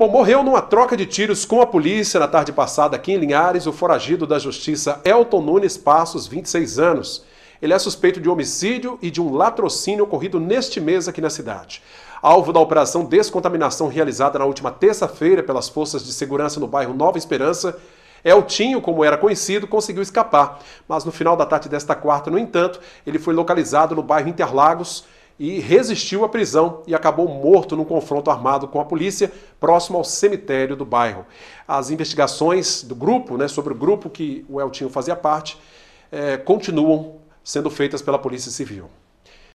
Bom, morreu numa troca de tiros com a polícia na tarde passada aqui em Linhares o foragido da justiça Elton Nunes Passos, 26 anos. Ele é suspeito de homicídio e de um latrocínio ocorrido neste mês aqui na cidade. Alvo da operação descontaminação realizada na última terça-feira pelas forças de segurança no bairro Nova Esperança, Eltinho, como era conhecido, conseguiu escapar, mas no final da tarde desta quarta, no entanto, ele foi localizado no bairro Interlagos e resistiu à prisão e acabou morto num confronto armado com a polícia próximo ao cemitério do bairro. As investigações do grupo, né, sobre o grupo que o Eltinho fazia parte, é, continuam sendo feitas pela Polícia Civil.